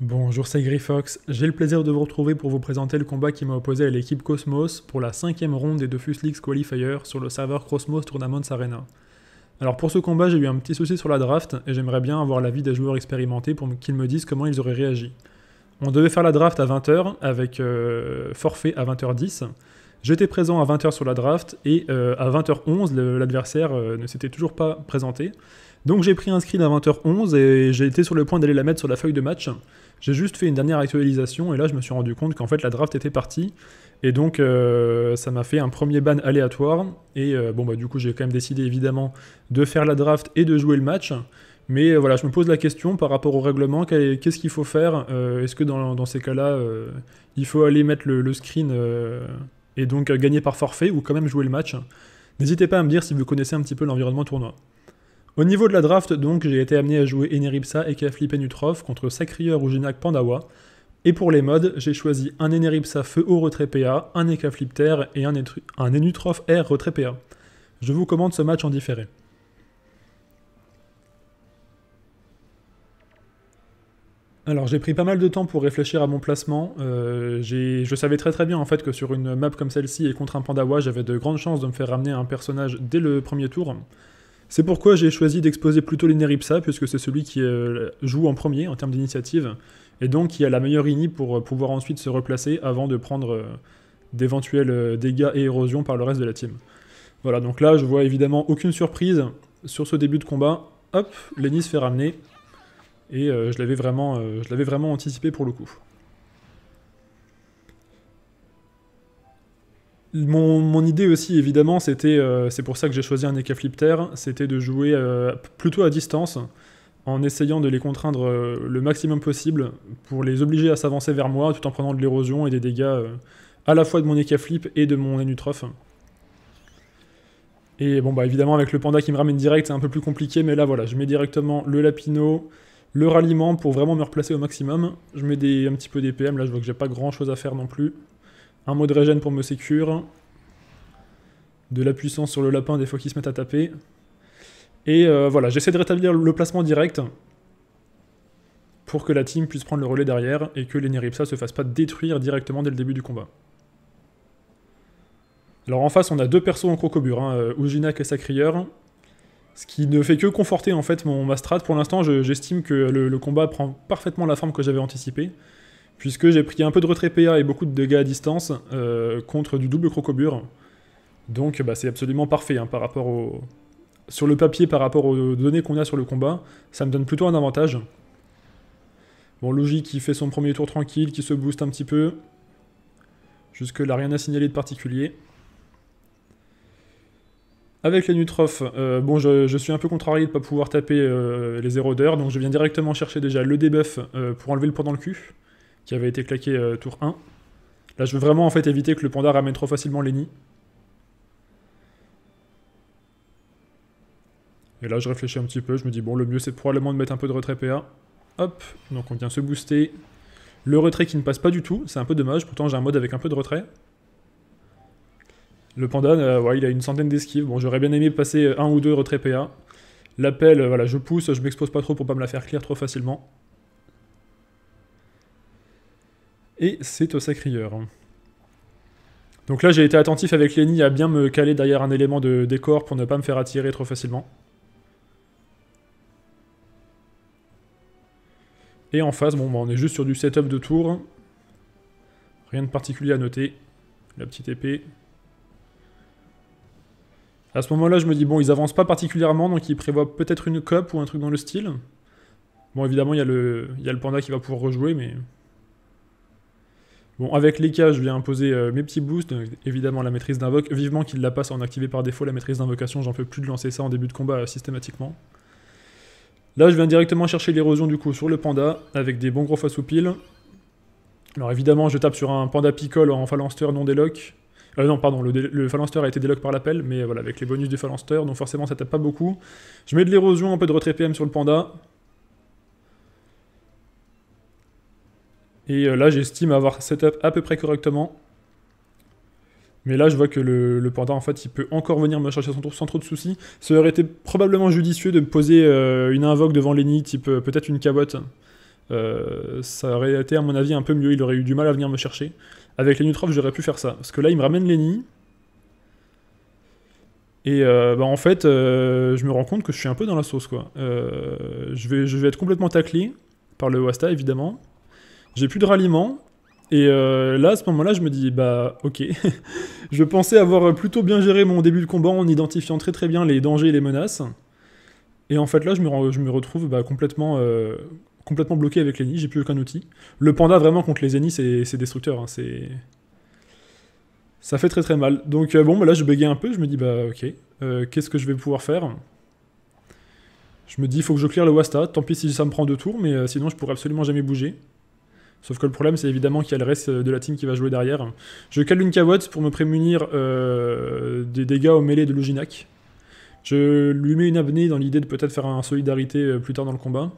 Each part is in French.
Bonjour, c'est Grifox. J'ai le plaisir de vous retrouver pour vous présenter le combat qui m'a opposé à l'équipe Cosmos pour la cinquième ronde des Dofus Leagues Qualifier sur le serveur Cosmos Tournaments Arena. Alors pour ce combat, j'ai eu un petit souci sur la draft et j'aimerais bien avoir l'avis des joueurs expérimentés pour qu'ils me disent comment ils auraient réagi. On devait faire la draft à 20h avec euh, forfait à 20h10. J'étais présent à 20h sur la draft et euh, à 20h11, l'adversaire euh, ne s'était toujours pas présenté. Donc j'ai pris un screen à 20h11 et j'ai été sur le point d'aller la mettre sur la feuille de match. J'ai juste fait une dernière actualisation et là je me suis rendu compte qu'en fait la draft était partie. Et donc euh, ça m'a fait un premier ban aléatoire. Et euh, bon bah du coup j'ai quand même décidé évidemment de faire la draft et de jouer le match. Mais euh, voilà, je me pose la question par rapport au règlement, qu'est-ce qu'il faut faire Est-ce que dans, ces cas-là, il faut aller mettre le screen et donc gagner par forfait ou quand même jouer le match N'hésitez pas à me dire si vous connaissez un petit peu l'environnement tournoi. Au niveau de la draft, donc, j'ai été amené à jouer Eneripsa et Kefli contre Sacrieur ou Genak Pandawa. Et pour les modes, j'ai choisi un Eneripsa Feu au retrait PA, un Ekaflip Terre et un, un Air retrait PA. Je vous commande ce match en différé. Alors j'ai pris pas mal de temps pour réfléchir à mon placement. Euh, je savais très très bien en fait que sur une map comme celle-ci et contre un Pandawa, j'avais de grandes chances de me faire ramener un personnage dès le premier tour. C'est pourquoi j'ai choisi d'exposer plutôt l'Ineripsa, puisque c'est celui qui euh, joue en premier en termes d'initiative, et donc qui a la meilleure INI pour euh, pouvoir ensuite se replacer avant de prendre euh, d'éventuels dégâts et érosions par le reste de la team. Voilà, donc là, je vois évidemment aucune surprise sur ce début de combat. Hop, l'eni se fait ramener, et je l'avais vraiment, vraiment anticipé pour le coup. Mon, idée aussi, évidemment, c'était, euh, c'est pour ça que j'ai choisi un écaflipter, c'était de jouer euh, plutôt à distance, en essayant de les contraindre euh, le maximum possible, pour les obliger à s'avancer vers moi, tout en prenant de l'érosion et des dégâts à la fois de mon Ekaflip et de mon Enutroph. Et bon, bah évidemment, avec le panda qui me ramène direct, c'est un peu plus compliqué, mais là voilà, je mets directement le Lapino, le ralliement pour vraiment me replacer au maximum. Je mets des, un petit peu d'EPM, là je vois que j'ai pas grand chose à faire non plus. Un mot de régène pour me sécure. De la puissance sur le lapin des fois qu'il se mettent à taper. Et euh, voilà, j'essaie de rétablir le placement direct pour que la team puisse prendre le relais derrière et que les Neripsa se fassent pas détruire directement dès le début du combat. Alors en face, on a deux persos en crocobure, hein, euh, et sa ce qui ne fait que conforter en fait mon, mastrade Pour l'instant, j'estime que le, combat prend parfaitement la forme que j'avais anticipée puisque j'ai pris un peu de retrait PA et beaucoup de dégâts à distance euh, contre du double crocobure. Donc bah, c'est absolument parfait hein, par rapport au... Sur le papier, par rapport aux données qu'on a sur le combat, ça me donne plutôt un avantage. Bon, Logique qui fait son premier tour tranquille, qui se booste un petit peu. Jusque-là, rien à signaler de particulier. Avec les Nutrophes, euh, bon, je, suis un peu contrarié de ne pas pouvoir taper euh, les érodeurs, donc je viens directement chercher déjà le debuff pour enlever le poids dans le cul qui avait été claqué euh, tour 1. Là, je veux vraiment en fait éviter que le panda ramène trop facilement Lenny. Et là, je réfléchis un petit peu, je me dis, bon, le mieux, c'est probablement de mettre un peu de retrait PA. Hop, donc on vient se booster. Le retrait qui ne passe pas du tout, c'est un peu dommage, pourtant j'ai un mode avec un peu de retrait. Le panda, euh, il a une centaine d'esquives, bon, j'aurais bien aimé passer euh, un ou deux retraits PA. L'appel, voilà, je pousse, je m'expose pas trop pour pas me la faire clear trop facilement. Et c'est au sacrieur. Donc là, j'ai été attentif avec Lenny à bien me caler derrière un élément de décor pour ne pas me faire attirer trop facilement. Et en face, bon, bah, on est juste sur du setup de tour. Rien de particulier à noter. La petite épée. À ce moment-là, je me dis, bon, ils avancent pas particulièrement, donc ils prévoient peut-être une cop ou un truc dans le style. Bon, évidemment, il y, a le panda qui va pouvoir rejouer, mais Bon, avec les cas, je viens imposer euh, mes petits boosts, évidemment la maîtrise d'invoque, vivement qu'il la passe en activé par défaut la maîtrise d'invocation, j'en peux plus de lancer ça en début de combat euh, systématiquement. Là, je viens directement chercher l'érosion du coup sur le panda, avec des bons gros face pile. Alors évidemment, je tape sur un panda picole en phalanster non déloc. Euh, non, pardon, le, phalanster a été déloc par l'appel, mais voilà, avec les bonus du phalanster, donc forcément ça tape pas beaucoup. Je mets de l'érosion, un peu de retrait PM sur le panda, Et euh, là, j'estime avoir setup à peu près correctement. Mais là, je vois que le, le, panda, en fait, il peut encore venir me chercher son tour sans trop de soucis. Ça aurait été probablement judicieux de me poser euh, une invoque devant Lenny, type euh, peut-être une cabotte. ça aurait été, à mon avis, un peu mieux. Il aurait eu du mal à venir me chercher. Avec Lenutrov, j'aurais pu faire ça. Parce que là, il me ramène Lenny. Et bah, en fait, je me rends compte que je suis un peu dans la sauce, quoi. je, vais, je vais être complètement taclé par le Wasta, évidemment. J'ai plus de ralliement. Et euh, là, à ce moment-là, je me dis, bah ok. je pensais avoir plutôt bien géré mon début de combat en identifiant très très bien les dangers et les menaces. Et en fait là, je me, je me retrouve bah, complètement, euh, complètement bloqué avec les ennemis j'ai plus aucun outil. Le panda vraiment contre les ennemis, c'est destructeur. Hein. c'est ça fait très très mal. Donc euh, bon, bah là je bégayais un peu, je me dis bah ok, qu'est-ce que je vais pouvoir faire Je me dis faut que je clear le Wasta, tant pis si ça me prend deux tours, mais sinon je pourrais absolument jamais bouger. Sauf que le problème, c'est évidemment qu'il y a le reste euh, de la team qui va jouer derrière. Je cale une cavotte pour me prémunir euh, des dégâts au mêlée de Luginac. Je lui mets une abnée dans l'idée de peut-être faire un solidarité euh, plus tard dans le combat.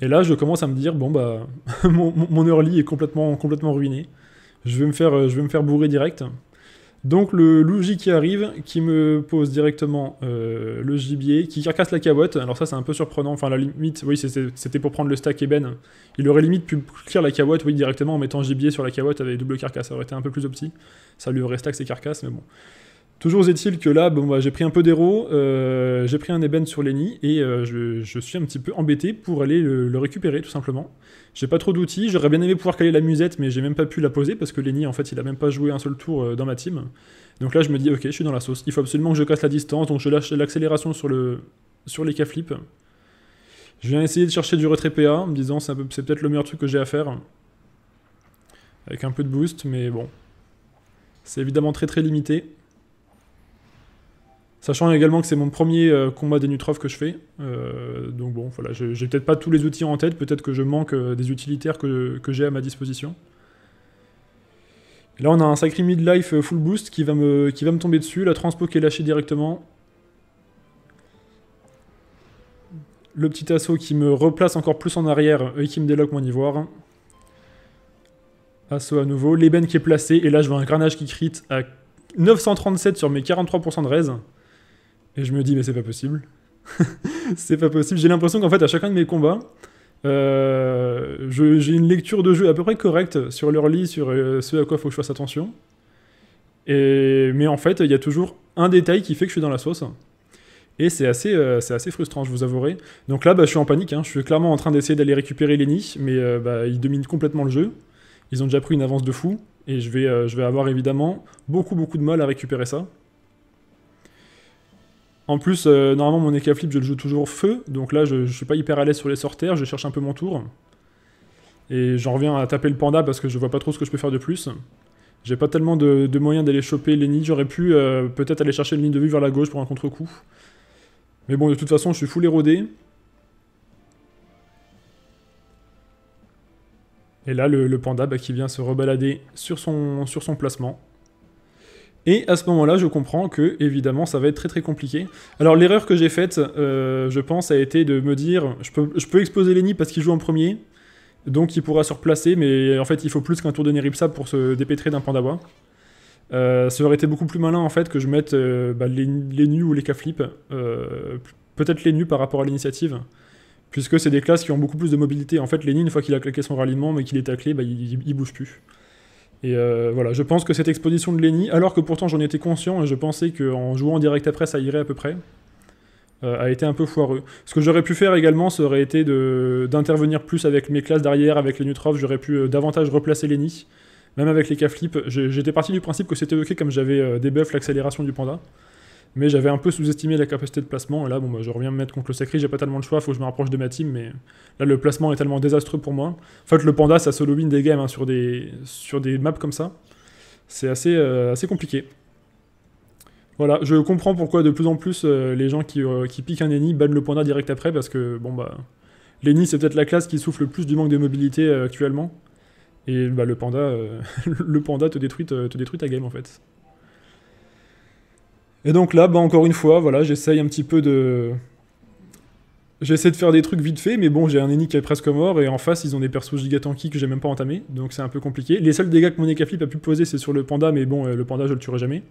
Et là, je commence à me dire, bon bah, mon, mon, early est complètement, complètement ruiné. Je vais, me faire, je vais me faire bourrer direct. Donc le Louji qui arrive, qui me pose directement euh, le gibier, qui carcasse la cabotte. Alors ça c'est un peu surprenant, enfin la limite, oui c'était pour prendre le stack Eben. Il aurait limite pu clear la cabotte, oui directement en mettant gibier sur la cabotte avec double carcasse, ça aurait été un peu plus optique, Ça lui aurait stack ses carcasses, mais bon. Toujours est-il que là, bon, bah, j'ai pris un peu d'héros, euh, j'ai pris un Eben sur Lenny et euh, je, suis un petit peu embêté pour aller le, récupérer tout simplement. J'ai pas trop d'outils, j'aurais bien aimé pouvoir caler la musette, mais j'ai même pas pu la poser parce que Lenny en fait il a même pas joué un seul tour euh, dans ma team. Donc là je me dis ok, je suis dans la sauce, il faut absolument que je casse la distance, donc je lâche l'accélération sur, le, sur les K Je viens essayer de chercher du retrait PA en me disant c'est peut-être le meilleur truc que j'ai à faire. Avec un peu de boost, mais bon. C'est évidemment très très limité. Sachant également que c'est mon premier euh, combat des que je fais. Euh, donc bon, voilà, j'ai peut-être pas tous les outils en tête, peut-être que je manque euh, des utilitaires que, j'ai à ma disposition. là, on a un sacré mid-life full boost qui va, me, qui va me tomber dessus. La transpo qui est lâchée directement. Le petit assaut qui me replace encore plus en arrière et qui me déloque mon ivoire. Assaut à nouveau. L'ébène qui est placé. Et là, je vois un granage qui crit à 937 sur mes 43% de raise. Et je me dis, mais c'est pas possible. c'est pas possible. J'ai l'impression qu'en fait, à chacun de mes combats, euh, j'ai une lecture de jeu à peu près correcte sur leur lit, sur euh, ce à quoi il faut que je fasse attention. Et, mais en fait, il y a toujours un détail qui fait que je suis dans la sauce. Et c'est assez, euh, assez frustrant, je vous avouerai. Donc là, bah, je suis en panique. Hein. Je suis clairement en train d'essayer d'aller récupérer les nids, mais bah, ils dominent complètement le jeu. Ils ont déjà pris une avance de fou. Et je vais, je vais avoir évidemment beaucoup, beaucoup de mal à récupérer ça. En plus, euh, normalement, mon Ekaflip je le joue toujours feu, donc là, je, suis pas hyper à l'aise sur les sorters, je cherche un peu mon tour. Et j'en reviens à taper le panda parce que je vois pas trop ce que je peux faire de plus. J'ai pas tellement de, moyens d'aller choper les nids, j'aurais pu euh, peut-être aller chercher une ligne de vue vers la gauche pour un contre-coup. Mais bon, de toute façon, je suis full érodé. Et là, le, panda bah, qui vient se rebalader sur son, sur son placement. Et à ce moment-là, je comprends que, évidemment, ça va être très très compliqué. Alors, l'erreur que j'ai faite, euh, je pense, a été de me dire je peux, je peux exposer Lenny parce qu'il joue en premier, donc il pourra se replacer, mais en fait, il faut plus qu'un tour de Neripsa pour se dépêtrer d'un Pandawa. Euh, ça aurait été beaucoup plus malin en fait que je mette euh, bah, les, nus ou les K-Flip, euh, peut-être les nus par rapport à l'initiative, puisque c'est des classes qui ont beaucoup plus de mobilité. En fait, Lenny, une fois qu'il a claqué son ralliement mais qu'il est taclé, bah, il, il, il bouge plus. Et euh, voilà, je pense que cette exposition de Lenny, alors que pourtant j'en étais conscient et hein, je pensais qu'en jouant direct après ça irait à peu près, euh, a été un peu foireux. Ce que j'aurais pu faire également, ça aurait été d'intervenir plus avec mes classes derrière, avec les nutrophs, j'aurais pu euh, davantage replacer Lenny. Même avec les K-Flip, j'étais parti du principe que c'était ok comme j'avais des buffs l'accélération du panda mais j'avais un peu sous-estimé la capacité de placement. Et là, bon, bah, je reviens me mettre contre le sacré, j'ai pas tellement de choix, faut que je me rapproche de ma team, mais là, le placement est tellement désastreux pour moi. En fait, le Panda, ça solo win des games hein, sur, des, sur des maps comme ça. C'est assez, euh, assez compliqué. Voilà, je comprends pourquoi de plus en plus euh, les gens euh, qui, piquent un Eni bannent le Panda direct après, parce que, bon, bah, l'Eni, c'est peut-être la classe qui souffle le plus du manque de mobilité actuellement. Et bah, le, panda, le panda te détruit, te détruit ta game en fait. Et donc là, bah, encore une fois, voilà, j'essaye un petit peu de. J'essaie de faire des trucs vite fait, mais bon, j'ai un ennemi qui est presque mort, et en face, ils ont des persos gigatanky que j'ai même pas entamé, donc c'est un peu compliqué. Les seuls dégâts que mon Ekaflip a pu poser, c'est sur le panda, mais bon, euh, le panda, je le tuerai jamais.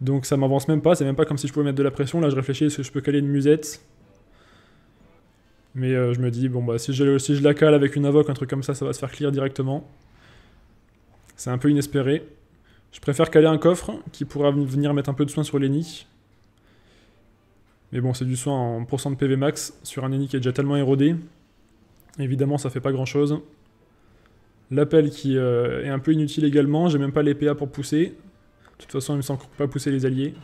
Donc ça m'avance même pas, c'est même pas comme si je pouvais mettre de la pression. Là, je réfléchis, est-ce que je peux caler une musette Mais euh, je me dis, bon, bah, si je, je la cale avec une Avoc, un truc comme ça, ça va se faire clear directement. C'est un peu inespéré. Je préfère caler un coffre qui pourra venir mettre un peu de soin sur les Mais bon, c'est du soin en pourcentage de PV max sur un ennemi qui est déjà tellement érodé. Évidemment, ça fait pas grand chose. L'appel qui euh, est un peu inutile également. J'ai même pas les PA pour pousser. De toute façon, il me semble pas pousser les alliés.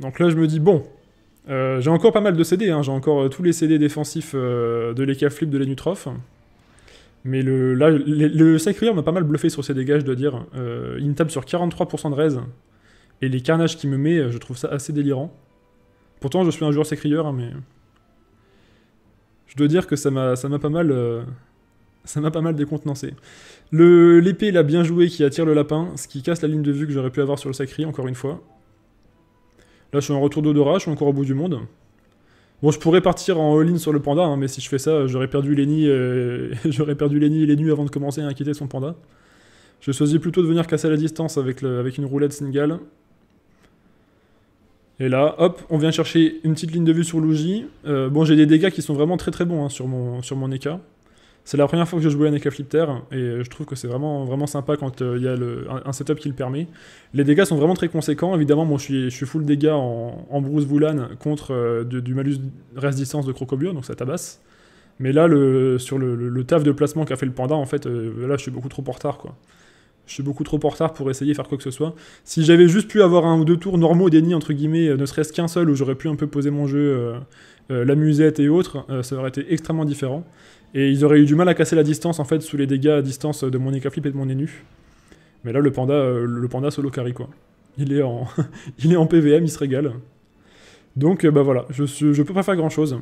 Donc là, je me dis, bon, euh, j'ai encore pas mal de CD. Hein. J'ai encore euh, tous les CD défensifs de l'Eka Flip de l'Enutroph. Mais le, là, le, m'a pas mal bluffé sur ses dégâts, je dois dire. Euh, il me tape sur 43% de raise. Et les carnages qu'il me met, euh, je trouve ça assez délirant. Pourtant, je suis un joueur Sacrier, hein, mais... Je dois dire que ça m'a pas mal... Euh, ça m'a pas mal décontenancé. L'épée, l'a bien joué, qui attire le lapin, ce qui casse la ligne de vue que j'aurais pu avoir sur le Sacrier, encore une fois. Là, je suis en retour d'odorat, je suis encore au bout du monde. Bon, je pourrais partir en all-in sur le panda, hein, mais si je fais ça, j'aurais perdu Lenny, euh, j'aurais perdu et les nuits avant de commencer à inquiéter son panda. Je choisis plutôt de venir casser la distance avec, une roulette single. Et là, hop, on vient chercher une petite ligne de vue sur l'ouji. Euh, bon, j'ai des dégâts qui sont vraiment très très bons hein, sur, mon, sur mon c'est la première fois que je joue à la e flipter et je trouve que c'est vraiment, vraiment sympa quand euh, il y a un, setup qui le permet. Les dégâts sont vraiment très conséquents. Évidemment, moi je suis, je suis full dégâts en, en Bruce contre euh, du malus résistance de Crocobure, donc ça tabasse. Mais là, sur le, taf de placement qu'a fait le panda, en fait, euh, là je suis beaucoup trop en retard quoi. Je suis beaucoup trop en retard pour essayer de faire quoi que ce soit. Si j'avais juste pu avoir un ou deux tours normaux déni, entre guillemets, ne serait-ce qu'un seul, où j'aurais pu un peu poser mon jeu, la musette et autres, ça aurait été extrêmement différent. Et ils auraient eu du mal à casser la distance en fait sous les dégâts à distance de mon Flip et de mon Enu. Mais là le panda, euh, le panda solo carry quoi. Il est en, il est en PVM, il se régale. Donc euh, bah voilà, je, je peux pas faire grand chose.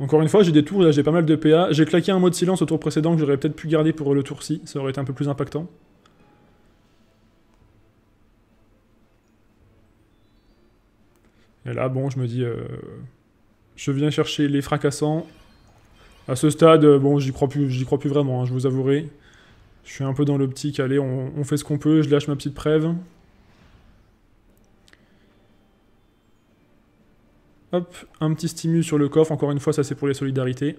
Encore une fois, j'ai des tours, j'ai pas mal de PA. J'ai claqué un mot de silence au tour précédent que j'aurais peut-être pu garder pour le tour-ci, ça aurait été un peu plus impactant. Et là, bon, je me dis, euh, je viens chercher les fracassants. À ce stade, euh, bon, j'y crois plus, j'y crois plus vraiment, hein, je vous avouerai. Je suis un peu dans l'optique, allez, on, fait ce qu'on peut, je lâche ma petite prêve. Hop, un petit stimulus sur le coffre, encore une fois, ça c'est pour les solidarités.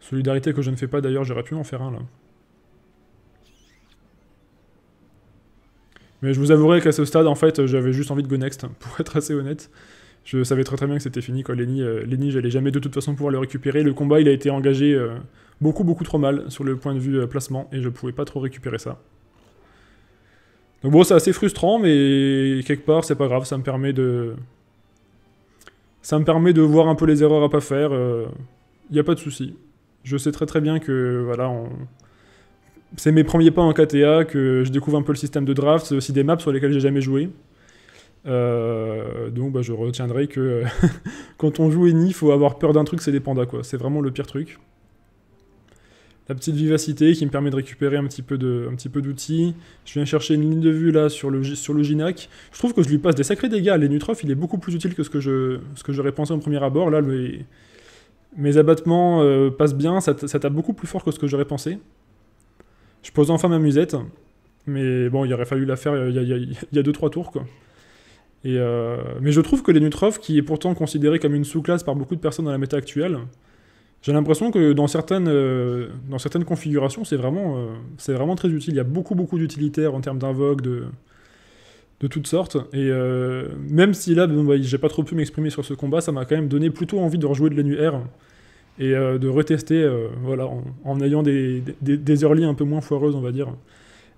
Solidarité que je ne fais pas d'ailleurs, j'aurais pu en faire un là. Mais je vous avouerai qu'à ce stade, en fait, j'avais juste envie de go next, pour être assez honnête. Je savais très très bien que c'était fini, quoi. Lenny, euh, Lenny j'allais jamais de toute façon pouvoir le récupérer. Le combat, il a été engagé euh, beaucoup beaucoup trop mal sur le point de vue euh, placement, et je pouvais pas trop récupérer ça. Donc bon, c'est assez frustrant, mais quelque part, c'est pas grave, ça me permet de... Ça me permet de voir un peu les erreurs à pas faire, il n'y a pas de souci. Je sais très très bien que, voilà, on c'est mes premiers pas en KTA que je découvre un peu le système de draft. C'est aussi des maps sur lesquelles j'ai jamais joué. Euh, donc bah, je retiendrai que quand on joue Eni, il faut avoir peur d'un truc, c'est des pandas. quoi. C'est vraiment le pire truc. La petite vivacité qui me permet de récupérer un petit peu d'outils. Je viens chercher une ligne de vue là sur le, sur Ginac. Je trouve que je lui passe des sacrés dégâts. Les Nutrof, il est beaucoup plus utile que ce que j'aurais pensé au premier abord. Là, mes abattements euh, passent bien, ça, ça tape beaucoup plus fort que ce que j'aurais pensé. Je pose enfin ma musette, mais bon, il aurait fallu la faire euh, il y a 2-3 tours, quoi. Et euh, mais je trouve que les qui est pourtant considéré comme une sous-classe par beaucoup de personnes dans la méta actuelle, j'ai l'impression que dans certaines, euh, dans certaines configurations, c'est vraiment, vraiment très utile. Il y a beaucoup, beaucoup d'utilitaires en termes d'invogue, de, de toutes sortes. Et même si là, je bah, j'ai pas trop pu m'exprimer sur ce combat, ça m'a quand même donné plutôt envie de rejouer de l'ENU-R et euh, de retester euh, voilà, en, ayant des, des, early un peu moins foireuses, on va dire.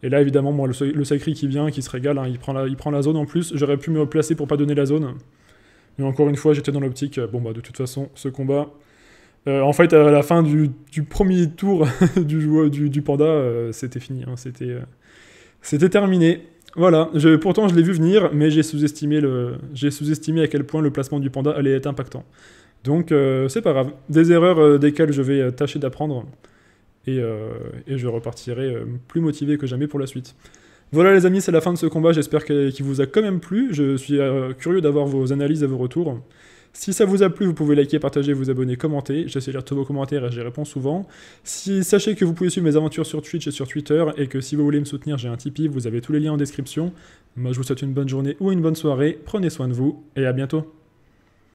Et là, évidemment, moi, le, sacré qui vient, qui se régale, hein, il, prend la, il prend la zone en plus. J'aurais pu me placer pour pas donner la zone. Mais encore une fois, j'étais dans l'optique, euh, bon, bah, de toute façon, ce combat. en fait, à la fin du, premier tour du, du, panda, c'était fini. Hein, c'était, c'était terminé. Voilà, pourtant je l'ai vu venir, mais j'ai sous-estimé, le, j'ai sous-estimé à quel point le placement du panda allait être impactant. Donc euh, c'est pas grave. Des erreurs euh, desquelles je vais euh, tâcher d'apprendre et, je repartirai plus motivé que jamais pour la suite. Voilà les amis, c'est la fin de ce combat, j'espère qu'il vous a quand même plu, je suis curieux d'avoir vos analyses et vos retours. Si ça vous a plu, vous pouvez liker, partager, vous abonner, commenter. J'essaie de lire tous vos commentaires et j'y réponds souvent. Si, sachez que vous pouvez suivre mes aventures sur Twitch et sur Twitter et que si vous voulez me soutenir, j'ai un Tipeee, vous avez tous les liens en description. Moi, je vous souhaite une bonne journée ou une bonne soirée, prenez soin de vous et à bientôt.